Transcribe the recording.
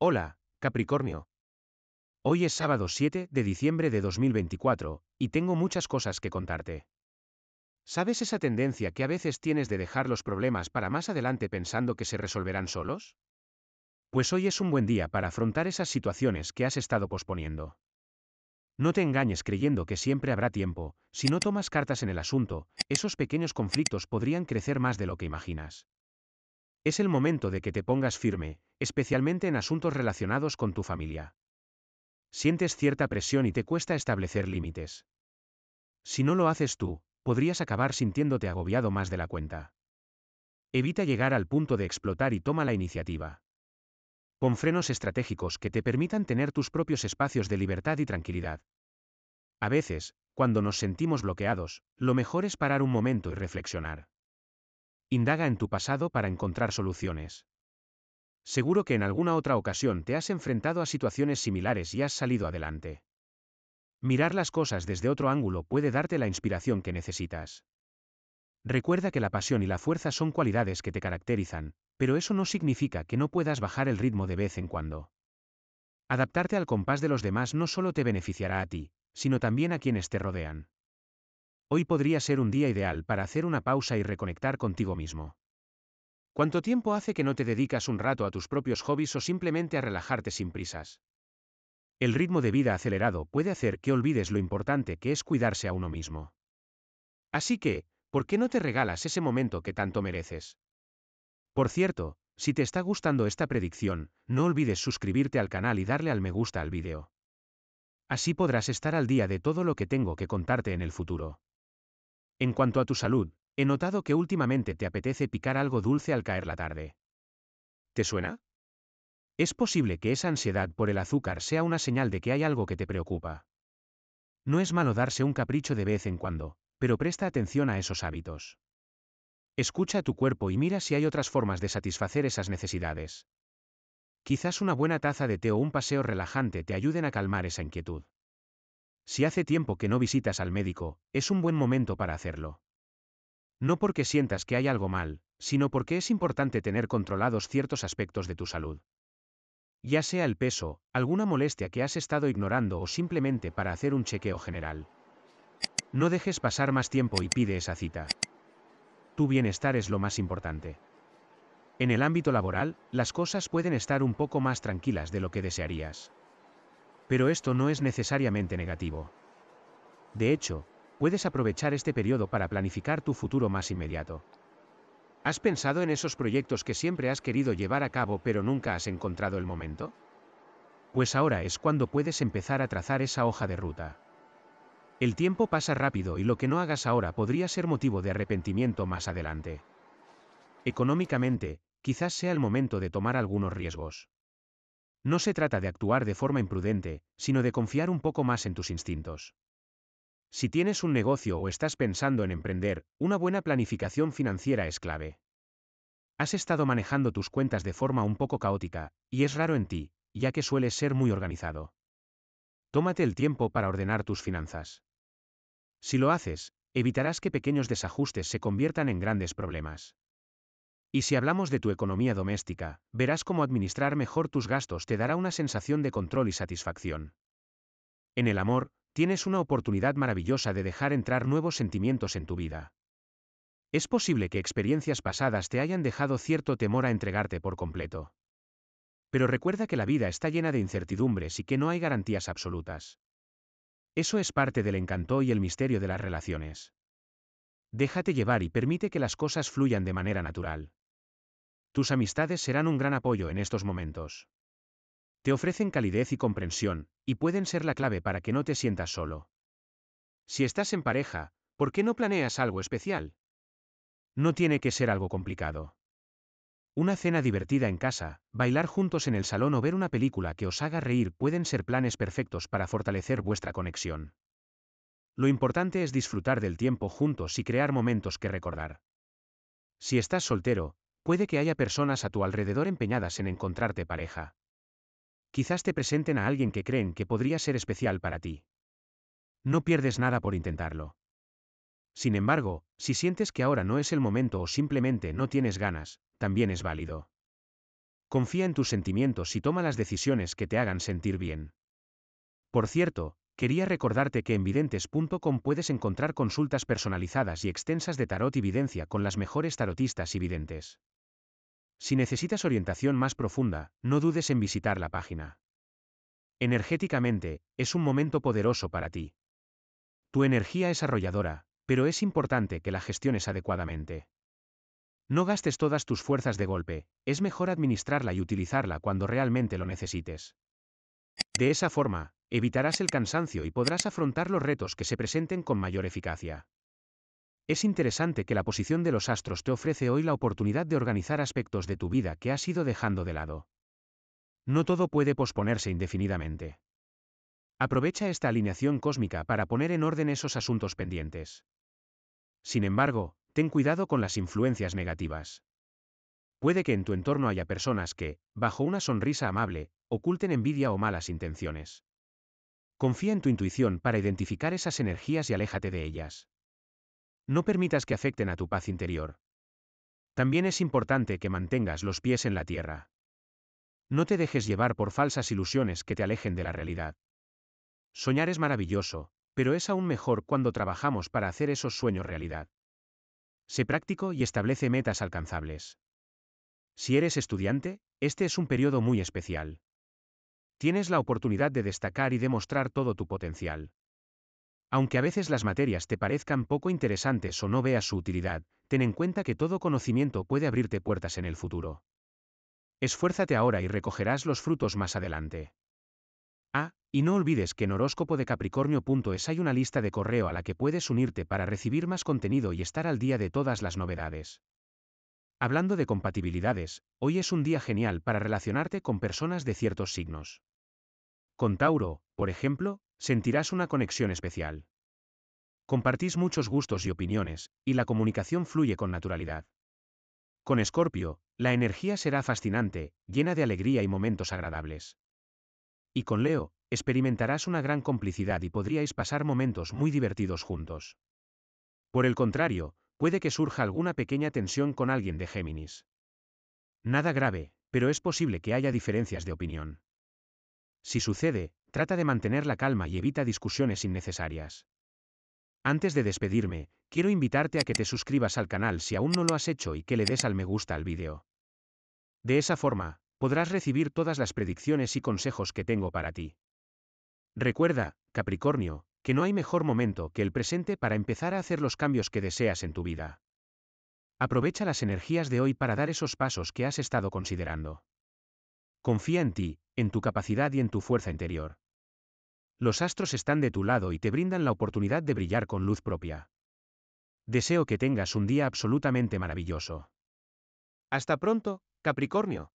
Hola, Capricornio. Hoy es sábado 7 de diciembre de 2024, y tengo muchas cosas que contarte. ¿Sabes esa tendencia que a veces tienes de dejar los problemas para más adelante pensando que se resolverán solos? Pues hoy es un buen día para afrontar esas situaciones que has estado posponiendo. No te engañes creyendo que siempre habrá tiempo, si no tomas cartas en el asunto, esos pequeños conflictos podrían crecer más de lo que imaginas. Es el momento de que te pongas firme, especialmente en asuntos relacionados con tu familia. Sientes cierta presión y te cuesta establecer límites. Si no lo haces tú, podrías acabar sintiéndote agobiado más de la cuenta. Evita llegar al punto de explotar y toma la iniciativa. Pon frenos estratégicos que te permitan tener tus propios espacios de libertad y tranquilidad. A veces, cuando nos sentimos bloqueados, lo mejor es parar un momento y reflexionar. Indaga en tu pasado para encontrar soluciones. Seguro que en alguna otra ocasión te has enfrentado a situaciones similares y has salido adelante. Mirar las cosas desde otro ángulo puede darte la inspiración que necesitas. Recuerda que la pasión y la fuerza son cualidades que te caracterizan, pero eso no significa que no puedas bajar el ritmo de vez en cuando. Adaptarte al compás de los demás no solo te beneficiará a ti, sino también a quienes te rodean. Hoy podría ser un día ideal para hacer una pausa y reconectar contigo mismo. ¿Cuánto tiempo hace que no te dedicas un rato a tus propios hobbies o simplemente a relajarte sin prisas? El ritmo de vida acelerado puede hacer que olvides lo importante que es cuidarse a uno mismo. Así que, ¿por qué no te regalas ese momento que tanto mereces? Por cierto, si te está gustando esta predicción, no olvides suscribirte al canal y darle al me gusta al vídeo. Así podrás estar al día de todo lo que tengo que contarte en el futuro. En cuanto a tu salud, he notado que últimamente te apetece picar algo dulce al caer la tarde. ¿Te suena? Es posible que esa ansiedad por el azúcar sea una señal de que hay algo que te preocupa. No es malo darse un capricho de vez en cuando, pero presta atención a esos hábitos. Escucha a tu cuerpo y mira si hay otras formas de satisfacer esas necesidades. Quizás una buena taza de té o un paseo relajante te ayuden a calmar esa inquietud. Si hace tiempo que no visitas al médico, es un buen momento para hacerlo. No porque sientas que hay algo mal, sino porque es importante tener controlados ciertos aspectos de tu salud. Ya sea el peso, alguna molestia que has estado ignorando o simplemente para hacer un chequeo general. No dejes pasar más tiempo y pide esa cita. Tu bienestar es lo más importante. En el ámbito laboral, las cosas pueden estar un poco más tranquilas de lo que desearías. Pero esto no es necesariamente negativo. De hecho, puedes aprovechar este periodo para planificar tu futuro más inmediato. ¿Has pensado en esos proyectos que siempre has querido llevar a cabo pero nunca has encontrado el momento? Pues ahora es cuando puedes empezar a trazar esa hoja de ruta. El tiempo pasa rápido y lo que no hagas ahora podría ser motivo de arrepentimiento más adelante. Económicamente, quizás sea el momento de tomar algunos riesgos. No se trata de actuar de forma imprudente, sino de confiar un poco más en tus instintos. Si tienes un negocio o estás pensando en emprender, una buena planificación financiera es clave. Has estado manejando tus cuentas de forma un poco caótica, y es raro en ti, ya que sueles ser muy organizado. Tómate el tiempo para ordenar tus finanzas. Si lo haces, evitarás que pequeños desajustes se conviertan en grandes problemas. Y si hablamos de tu economía doméstica, verás cómo administrar mejor tus gastos te dará una sensación de control y satisfacción. En el amor, tienes una oportunidad maravillosa de dejar entrar nuevos sentimientos en tu vida. Es posible que experiencias pasadas te hayan dejado cierto temor a entregarte por completo. Pero recuerda que la vida está llena de incertidumbres y que no hay garantías absolutas. Eso es parte del encanto y el misterio de las relaciones. Déjate llevar y permite que las cosas fluyan de manera natural. Tus amistades serán un gran apoyo en estos momentos. Te ofrecen calidez y comprensión, y pueden ser la clave para que no te sientas solo. Si estás en pareja, ¿por qué no planeas algo especial? No tiene que ser algo complicado. Una cena divertida en casa, bailar juntos en el salón o ver una película que os haga reír pueden ser planes perfectos para fortalecer vuestra conexión. Lo importante es disfrutar del tiempo juntos y crear momentos que recordar. Si estás soltero, Puede que haya personas a tu alrededor empeñadas en encontrarte pareja. Quizás te presenten a alguien que creen que podría ser especial para ti. No pierdes nada por intentarlo. Sin embargo, si sientes que ahora no es el momento o simplemente no tienes ganas, también es válido. Confía en tus sentimientos y toma las decisiones que te hagan sentir bien. Por cierto, quería recordarte que en videntes.com puedes encontrar consultas personalizadas y extensas de tarot y videncia con las mejores tarotistas y videntes. Si necesitas orientación más profunda, no dudes en visitar la página. Energéticamente, es un momento poderoso para ti. Tu energía es arrolladora, pero es importante que la gestiones adecuadamente. No gastes todas tus fuerzas de golpe, es mejor administrarla y utilizarla cuando realmente lo necesites. De esa forma, evitarás el cansancio y podrás afrontar los retos que se presenten con mayor eficacia. Es interesante que la posición de los astros te ofrece hoy la oportunidad de organizar aspectos de tu vida que has ido dejando de lado. No todo puede posponerse indefinidamente. Aprovecha esta alineación cósmica para poner en orden esos asuntos pendientes. Sin embargo, ten cuidado con las influencias negativas. Puede que en tu entorno haya personas que, bajo una sonrisa amable, oculten envidia o malas intenciones. Confía en tu intuición para identificar esas energías y aléjate de ellas. No permitas que afecten a tu paz interior. También es importante que mantengas los pies en la tierra. No te dejes llevar por falsas ilusiones que te alejen de la realidad. Soñar es maravilloso, pero es aún mejor cuando trabajamos para hacer esos sueños realidad. Sé práctico y establece metas alcanzables. Si eres estudiante, este es un periodo muy especial. Tienes la oportunidad de destacar y demostrar todo tu potencial. Aunque a veces las materias te parezcan poco interesantes o no veas su utilidad, ten en cuenta que todo conocimiento puede abrirte puertas en el futuro. Esfuérzate ahora y recogerás los frutos más adelante. Ah, y no olvides que en horóscopo de capricornio.es hay una lista de correo a la que puedes unirte para recibir más contenido y estar al día de todas las novedades. Hablando de compatibilidades, hoy es un día genial para relacionarte con personas de ciertos signos. Con Tauro, por ejemplo, sentirás una conexión especial. Compartís muchos gustos y opiniones, y la comunicación fluye con naturalidad. Con Escorpio, la energía será fascinante, llena de alegría y momentos agradables. Y con Leo, experimentarás una gran complicidad y podríais pasar momentos muy divertidos juntos. Por el contrario, puede que surja alguna pequeña tensión con alguien de Géminis. Nada grave, pero es posible que haya diferencias de opinión. Si sucede, Trata de mantener la calma y evita discusiones innecesarias. Antes de despedirme, quiero invitarte a que te suscribas al canal si aún no lo has hecho y que le des al me gusta al vídeo. De esa forma, podrás recibir todas las predicciones y consejos que tengo para ti. Recuerda, Capricornio, que no hay mejor momento que el presente para empezar a hacer los cambios que deseas en tu vida. Aprovecha las energías de hoy para dar esos pasos que has estado considerando. Confía en ti, en tu capacidad y en tu fuerza interior. Los astros están de tu lado y te brindan la oportunidad de brillar con luz propia. Deseo que tengas un día absolutamente maravilloso. Hasta pronto, Capricornio.